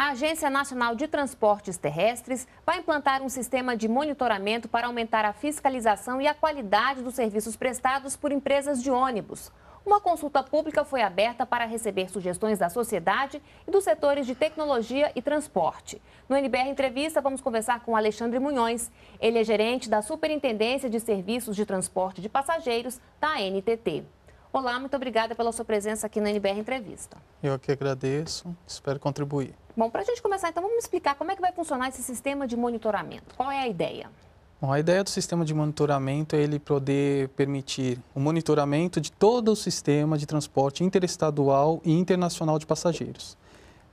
A Agência Nacional de Transportes Terrestres vai implantar um sistema de monitoramento para aumentar a fiscalização e a qualidade dos serviços prestados por empresas de ônibus. Uma consulta pública foi aberta para receber sugestões da sociedade e dos setores de tecnologia e transporte. No NBR Entrevista, vamos conversar com Alexandre Munhões. Ele é gerente da Superintendência de Serviços de Transporte de Passageiros da NTT. Olá, muito obrigada pela sua presença aqui no NBR Entrevista. Eu que agradeço, espero contribuir. Bom, para a gente começar, então, vamos explicar como é que vai funcionar esse sistema de monitoramento. Qual é a ideia? Bom, a ideia do sistema de monitoramento é ele poder permitir o monitoramento de todo o sistema de transporte interestadual e internacional de passageiros,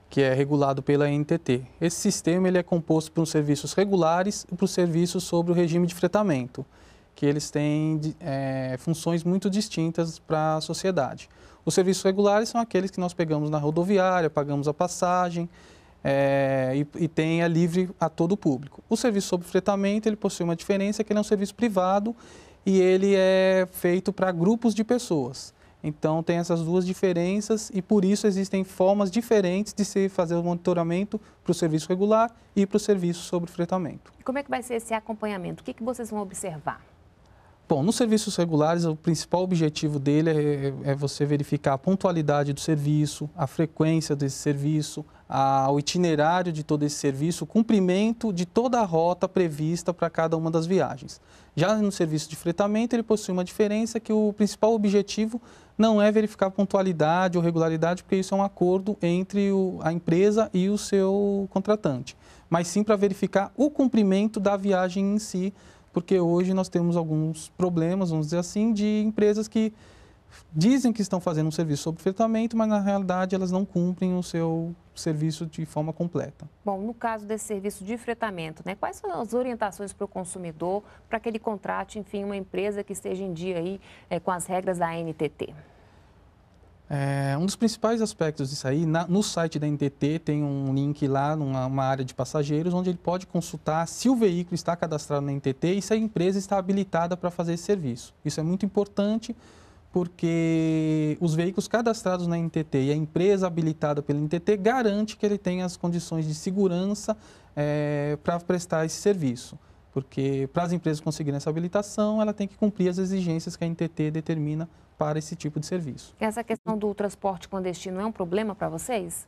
que é regulado pela NTT. Esse sistema ele é composto por serviços regulares e por serviços sobre o regime de fretamento, que eles têm é, funções muito distintas para a sociedade. Os serviços regulares são aqueles que nós pegamos na rodoviária, pagamos a passagem, é, e, e tenha livre a todo o público. O serviço sobre fretamento ele possui uma diferença que ele é um serviço privado e ele é feito para grupos de pessoas. Então tem essas duas diferenças e por isso existem formas diferentes de se fazer o monitoramento para o serviço regular e para o serviço sobre fretamento. E como é que vai ser esse acompanhamento? O que, que vocês vão observar? Bom, nos serviços regulares, o principal objetivo dele é, é, é você verificar a pontualidade do serviço, a frequência desse serviço, ao itinerário de todo esse serviço, o cumprimento de toda a rota prevista para cada uma das viagens. Já no serviço de fretamento, ele possui uma diferença que o principal objetivo não é verificar pontualidade ou regularidade, porque isso é um acordo entre o, a empresa e o seu contratante, mas sim para verificar o cumprimento da viagem em si, porque hoje nós temos alguns problemas, vamos dizer assim, de empresas que dizem que estão fazendo um serviço sobre fretamento, mas na realidade elas não cumprem o seu serviço de forma completa. Bom, no caso desse serviço de fretamento, né, quais são as orientações para o consumidor para que ele contrate, enfim, uma empresa que esteja em dia aí é, com as regras da NTT? É, um dos principais aspectos disso aí, na, no site da NTT tem um link lá, numa, uma área de passageiros, onde ele pode consultar se o veículo está cadastrado na NTT e se a empresa está habilitada para fazer esse serviço. Isso é muito importante, porque os veículos cadastrados na NTT e a empresa habilitada pela NTT garante que ele tenha as condições de segurança é, eh, para prestar esse serviço. Porque para as empresas conseguirem essa habilitação, ela tem que cumprir as exigências que a NTT determina para esse tipo de serviço. Essa questão do transporte clandestino é um problema para vocês?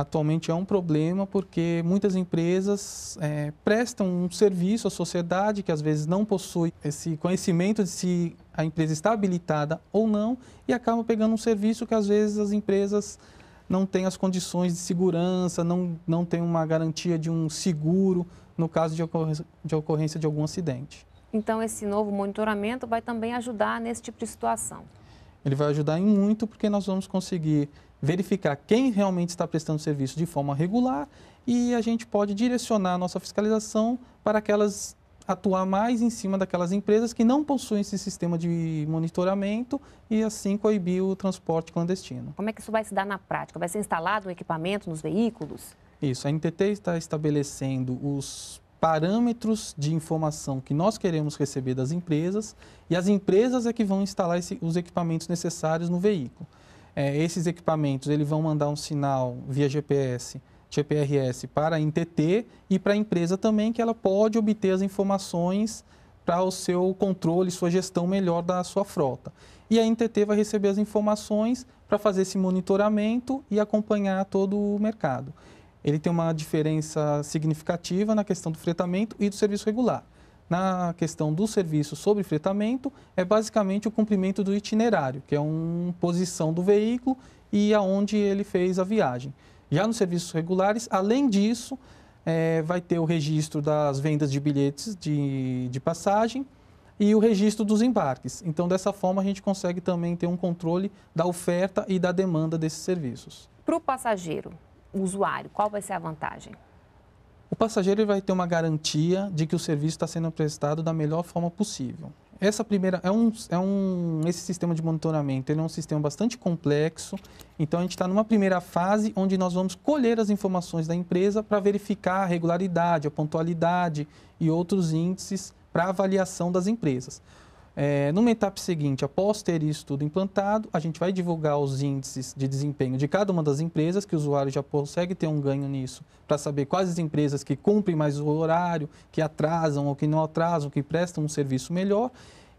atualmente é um problema porque muitas empresas é, prestam um serviço à sociedade que às vezes não possui esse conhecimento de se a empresa está habilitada ou não e acabam pegando um serviço que às vezes as empresas não têm as condições de segurança, não, não tem uma garantia de um seguro no caso de ocorrência de, ocorrência de algum acidente. Então, esse novo monitoramento vai também ajudar nesse tipo de situação? Ele vai ajudar em muito porque nós vamos conseguir verificar quem realmente está prestando serviço de forma regular e a gente pode direcionar a nossa fiscalização para aquelas atuar mais em cima daquelas empresas que não possuem esse sistema de monitoramento e assim coibir o transporte clandestino. Como é que isso vai se dar na prática? Vai ser instalado o equipamento nos veículos? Isso, a NTT está estabelecendo os parâmetros de informação que nós queremos receber das empresas e as empresas é que vão instalar esse, os equipamentos necessários no veículo é, esses equipamentos eles vão mandar um sinal via GPS, GPRS para a NTT e para a empresa também que ela pode obter as informações para o seu controle, sua gestão melhor da sua frota. E a NTT vai receber as informações para fazer esse monitoramento e acompanhar todo o mercado. Ele tem uma diferença significativa na questão do fretamento e do serviço regular. Na questão do serviço sobre fretamento, é basicamente o cumprimento do itinerário, que é uma posição do veículo e aonde ele fez a viagem. Já nos serviços regulares, além disso, é, vai ter o registro das vendas de bilhetes de, de passagem e o registro dos embarques. Então, dessa forma, a gente consegue também ter um controle da oferta e da demanda desses serviços. Para o passageiro, usuário, qual vai ser a vantagem? O passageiro vai ter uma garantia de que o serviço está sendo prestado da melhor forma possível. Essa primeira é um, é um esse sistema de monitoramento ele é um sistema bastante complexo. Então a gente está numa primeira fase onde nós vamos colher as informações da empresa para verificar a regularidade, a pontualidade e outros índices para avaliação das empresas. É, numa etapa seguinte, após ter isso tudo implantado, a gente vai divulgar os índices de desempenho de cada uma das empresas, que o usuário já consegue ter um ganho nisso, para saber quais as empresas que cumprem mais o horário, que atrasam ou que não atrasam, que prestam um serviço melhor.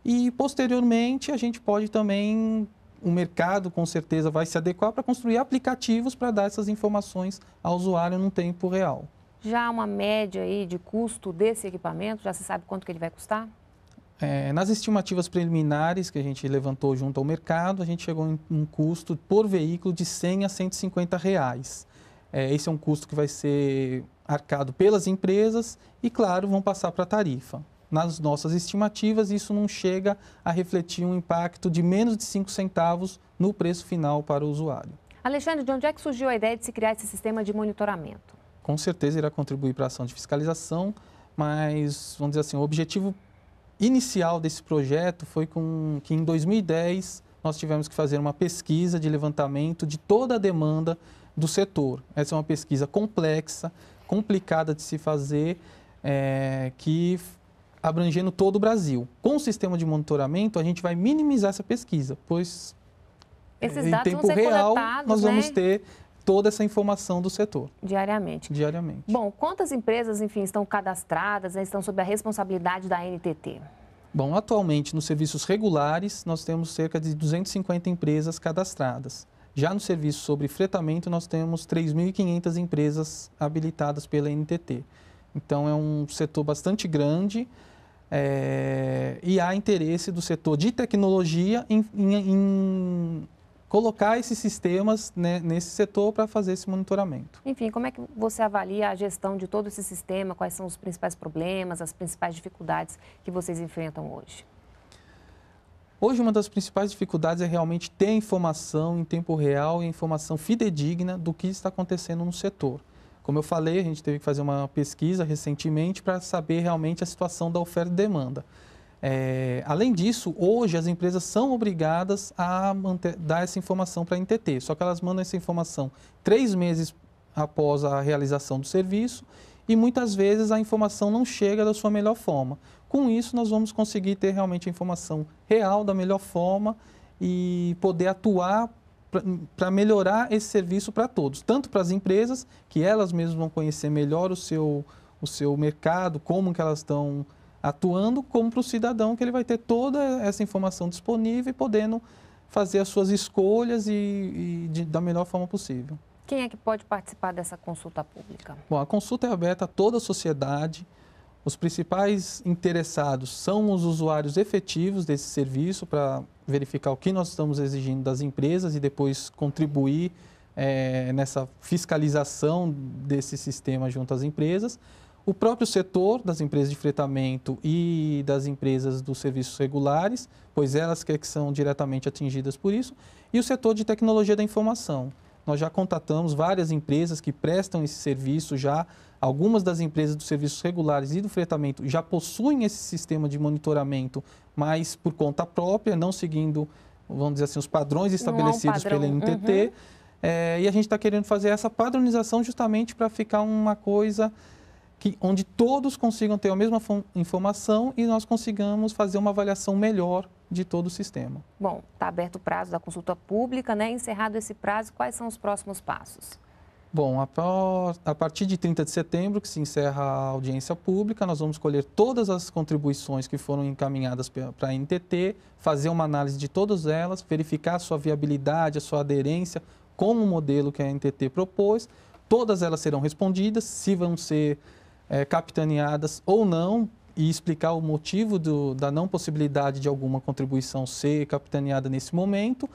E, posteriormente, a gente pode também o mercado com certeza vai se adequar para construir aplicativos para dar essas informações ao usuário no tempo real. Já há uma média aí de custo desse equipamento? Já se sabe quanto que ele vai custar? É, nas estimativas preliminares que a gente levantou junto ao mercado, a gente chegou em um custo por veículo de 100 a 150 reais. É, esse é um custo que vai ser arcado pelas empresas e, claro, vão passar para a tarifa. Nas nossas estimativas, isso não chega a refletir um impacto de menos de 5 centavos no preço final para o usuário. Alexandre, de onde é que surgiu a ideia de se criar esse sistema de monitoramento? Com certeza irá contribuir para a ação de fiscalização, mas, vamos dizer assim, o objetivo inicial desse projeto foi com que em 2010 nós tivemos que fazer uma pesquisa de levantamento de toda a demanda do setor. Essa é uma pesquisa complexa, complicada de se fazer, é, que abrangendo todo o Brasil. Com o sistema de monitoramento, a gente vai minimizar essa pesquisa, pois Esses em tempo real nós né? vamos ter toda essa informação do setor. Diariamente. Diariamente. Bom, quantas empresas, enfim, estão cadastradas, né, estão sob a responsabilidade da NTT? Bom, atualmente nos serviços regulares nós temos cerca de 250 empresas cadastradas. Já no serviço sobre fretamento nós temos 3.500 empresas habilitadas pela NTT. Então é um setor bastante grande é, e há interesse do setor de tecnologia em, em, em colocar esses sistemas né, nesse setor para fazer esse monitoramento. Enfim, como é que você avalia a gestão de todo esse sistema? Quais são os principais problemas, as principais dificuldades que vocês enfrentam hoje? Hoje, uma das principais dificuldades é realmente ter a informação em tempo real e informação fidedigna do que está acontecendo no setor. Como eu falei, a gente teve que fazer uma pesquisa recentemente para saber realmente a situação da oferta e demanda. É, além disso, hoje as empresas são obrigadas a manter, dar essa informação para a NTT, só que elas mandam essa informação três meses após a realização do serviço e muitas vezes a informação não chega da sua melhor forma. Com isso, nós vamos conseguir ter realmente a informação real da melhor forma e poder atuar para melhorar esse serviço para todos, tanto para as empresas, que elas mesmas vão conhecer melhor o seu, o seu mercado, como que elas estão atuando, como para o cidadão, que ele vai ter toda essa informação disponível e podendo fazer as suas escolhas e, e de, da melhor forma possível. Quem é que pode participar dessa consulta pública? Bom, a consulta é aberta a toda a sociedade. Os principais interessados são os usuários efetivos desse serviço para verificar o que nós estamos exigindo das empresas e depois contribuir é, nessa fiscalização desse sistema junto às empresas. O próprio setor das empresas de fretamento e das empresas dos serviços regulares, pois elas é que são diretamente atingidas por isso, e o setor de tecnologia da informação. Nós já contatamos várias empresas que prestam esse serviço já. Algumas das empresas dos serviços regulares e do fretamento já possuem esse sistema de monitoramento, mas por conta própria, não seguindo, vamos dizer assim, os padrões é estabelecidos um padrão. pela NTT. Uhum. É, e a gente está querendo fazer essa padronização justamente para ficar uma coisa que, onde todos consigam ter a mesma informação e nós consigamos fazer uma avaliação melhor de todo o sistema. Bom, está aberto o prazo da consulta pública, né? Encerrado esse prazo, quais são os próximos passos? Bom, a, partir de 30 de setembro, que se encerra a audiência pública, nós vamos colher todas as contribuições que foram encaminhadas para a NTT, fazer uma análise de todas elas, verificar a sua viabilidade, a sua aderência com o modelo que a NTT propôs. Todas elas serão respondidas, se vão ser é, capitaneadas ou não e explicar o motivo do, da não possibilidade de alguma contribuição ser capitaneada nesse momento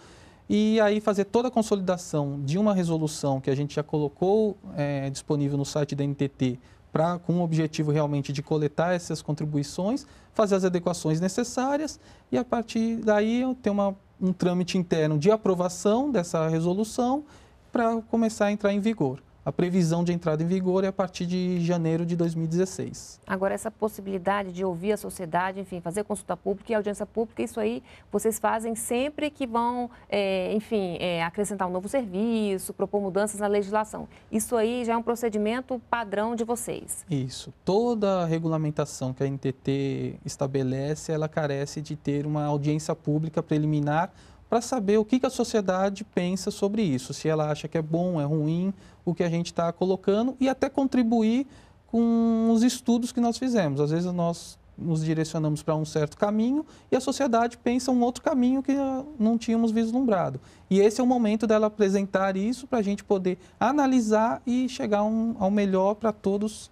e aí fazer toda a consolidação de uma resolução que a gente já colocou é, disponível no site da NTT pra, com o objetivo realmente de coletar essas contribuições, fazer as adequações necessárias e a partir daí ter uma, um trâmite interno de aprovação dessa resolução para começar a entrar em vigor. A previsão de entrada em vigor é a partir de janeiro de 2016. Agora, essa possibilidade de ouvir a sociedade, enfim, fazer consulta pública e audiência pública, isso aí vocês fazem sempre que vão, é, enfim, é, acrescentar um novo serviço, propor mudanças na legislação. Isso aí já é um procedimento padrão de vocês. Isso. Toda a regulamentação que a NTT estabelece, ela carece de ter uma audiência pública preliminar para saber o que, que, a sociedade pensa sobre isso, se ela acha que é bom, é ruim, o que a gente está colocando e até contribuir com os estudos que nós fizemos. Às vezes nós nos direcionamos para um certo caminho e a sociedade pensa um outro caminho que não tínhamos vislumbrado. E esse é o momento dela apresentar isso para a gente poder analisar e chegar um, ao melhor para todos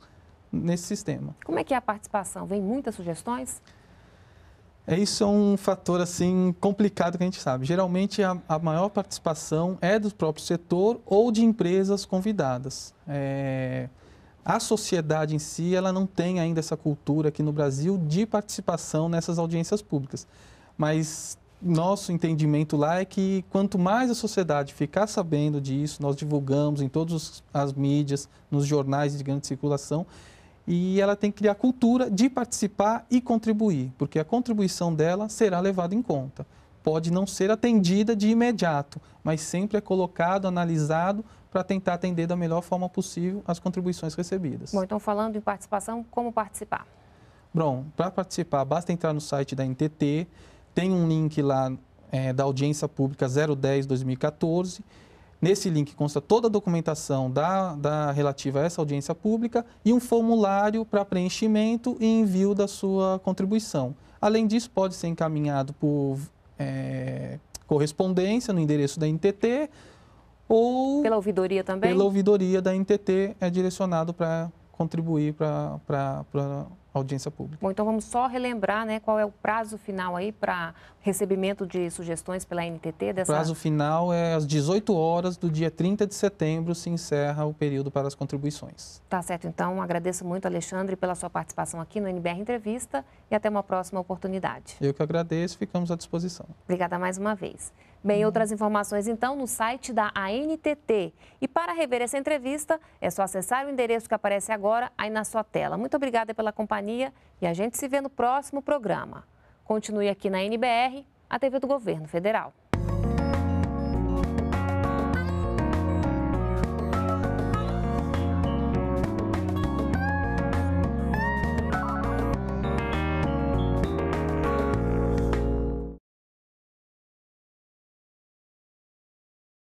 nesse sistema. Como é que é a participação? Vem muitas sugestões? É, isso é um fator assim complicado que a gente sabe. Geralmente a, a maior participação é do próprio setor ou de empresas convidadas. É, a sociedade em si ela não tem ainda essa cultura aqui no Brasil de participação nessas audiências públicas. Mas nosso entendimento lá é que quanto mais a sociedade ficar sabendo disso, nós divulgamos em todas as mídias, nos jornais de grande circulação, e ela tem que criar cultura de participar e contribuir, porque a contribuição dela será levada em conta. Pode não ser atendida de imediato, mas sempre é colocado, analisado para tentar atender da melhor forma possível as contribuições recebidas. Bom, então falando em participação, como participar? Bom, para participar basta entrar no site da NTT, tem um link lá é, da audiência pública 010 2014 Nesse link consta toda a documentação da, da relativa a essa audiência pública e um formulário para preenchimento e envio da sua contribuição. Além disso, pode ser encaminhado por é, correspondência no endereço da NTT ou... Pela ouvidoria também? Pela ouvidoria da NTT é direcionado para contribuir para audiência pública. Bom, então vamos só relembrar né, qual é o prazo final aí para recebimento de sugestões pela NTT? Dessa... O prazo final é às 18 horas do dia 30 de setembro se encerra o período para as contribuições. Tá certo, então agradeço muito, Alexandre, pela sua participação aqui no NBR Entrevista e até uma próxima oportunidade. Eu que agradeço, ficamos à disposição. Obrigada mais uma vez. Bem, outras informações então no site da ANTT. E para rever essa entrevista, é só acessar o endereço que aparece agora aí na sua tela. Muito obrigada pela companhia e a gente se vê no próximo programa. Continue aqui na NBR, a TV do Governo Federal.